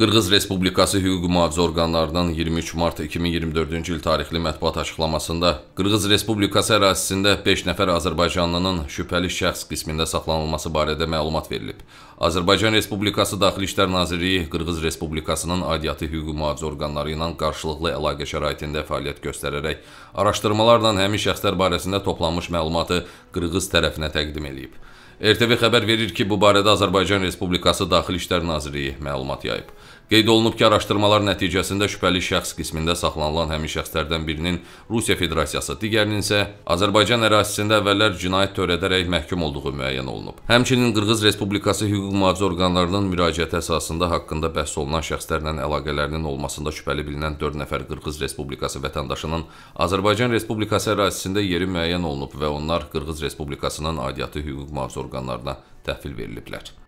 Qırğız Respublikası hüquq mühafizə orqanlarının 23 mart 2024-cü il tarixli mətbuat açıqlamasında Qırğız Respublikası ərazisində 5 nəfər azərbaycanlının şübhəli şəxs qismində saxlanılması barədə məlumat verilib. Azərbaycan Respublikası Daxili İşlər Nazirliyi Qırğız Respublikasının aidiyyatı hüquq mühafizə orqanları ilə qarşılıqlı əlaqə şəraitində fəaliyyət göstərərək araşdırmalarla həmin şəxslər barəsində toplanmış məlumatı Qırğız tərəfinə təqdim edib. RTV xəbər verir ki, bu barədə Azərbaycan Respublikası Daxili İşlər Nazirliyi məlumat yayıb. Qeyd olunub ki, araşdırmalar nəticəsində şübhəli şəxs qismində saxlanılan həmin şəxslərdən birinin Rusiya Federasiyası, digərinin isə Azərbaycan ərazisində əvvəllər cinayət törədərək məhkum olduğu müəyyən olunub. Həmçinin Qırğız Respublikası hüquq mühafizə orqanlarının müraciəti əsasında haqqında bəhs olunan şəxslərlə əlaqələrinin olmasında şübhəli bilinən 4 nəfər Qırğız Respublikası vətəndaşının Azərbaycan Respublikası ərazisində yeri müəyyən olunub və onlar Qırğız Respublikasının aidiyyatı hüquq mühafizə orqanlarına təhvil veriliblər.